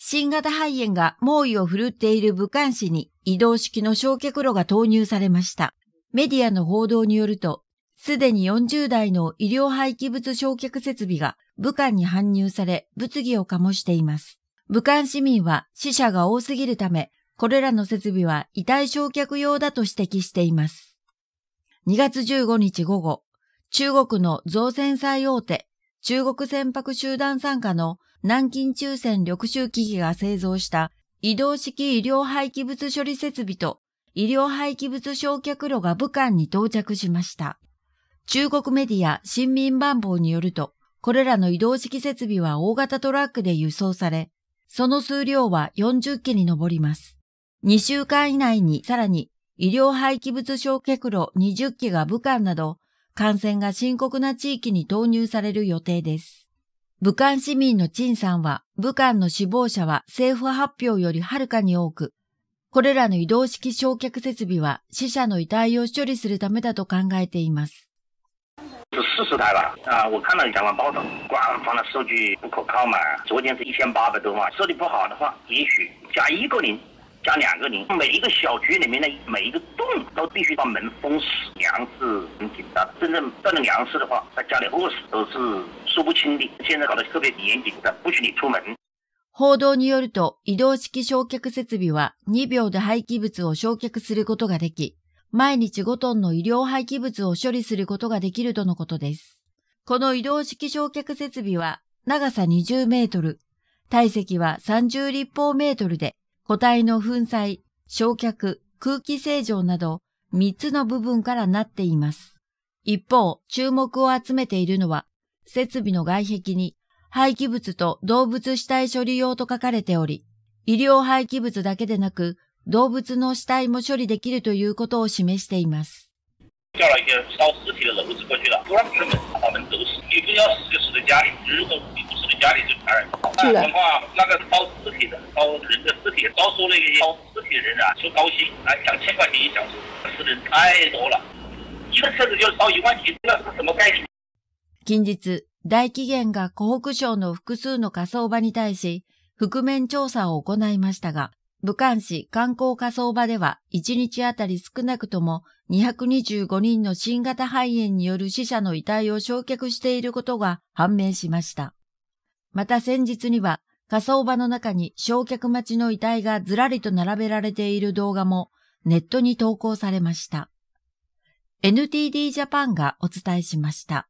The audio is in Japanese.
新型肺炎が猛威を振るっている武漢市に移動式の焼却炉が投入されました。メディアの報道によると、すでに40台の医療廃棄物焼却設備が武漢に搬入され物議を醸しています。武漢市民は死者が多すぎるため、これらの設備は遺体焼却用だと指摘しています。2月15日午後、中国の造船最大手、中国船舶集団参加の南京中線緑州機器が製造した移動式医療廃棄物処理設備と医療廃棄物焼却炉が武漢に到着しました。中国メディア新民番報によると、これらの移動式設備は大型トラックで輸送され、その数量は40機に上ります。2週間以内にさらに医療廃棄物焼却炉20機が武漢など感染が深刻な地域に投入される予定です。武漢市民の陳さんは、武漢の死亡者は政府発表よりはるかに多く、これらの移動式焼却設備は死者の遺体を処理するためだと考えています。不清理。现在搞得特别严谨的，不许你出门。報道によると、移動式焼却設備は2秒で廃棄物を焼却することができ、毎日5トンの医療廃棄物を処理することができるとのことです。この移動式焼却設備は長さ20メートル、体積は30立方メートルで、個体の粉砕、焼却、空気清浄など3つの部分からなっています。一方、注目を集めているのは設備の外壁に廃棄物と動物死体処理用と書かれており、医療廃棄物だけでなく、動物の死体も処理できるということを示しています。近日、大紀元が湖北省の複数の火葬場に対し、覆面調査を行いましたが、武漢市観光火葬場では1日あたり少なくとも225人の新型肺炎による死者の遺体を焼却していることが判明しました。また先日には火葬場の中に焼却待ちの遺体がずらりと並べられている動画もネットに投稿されました。NTD ジャパンがお伝えしました。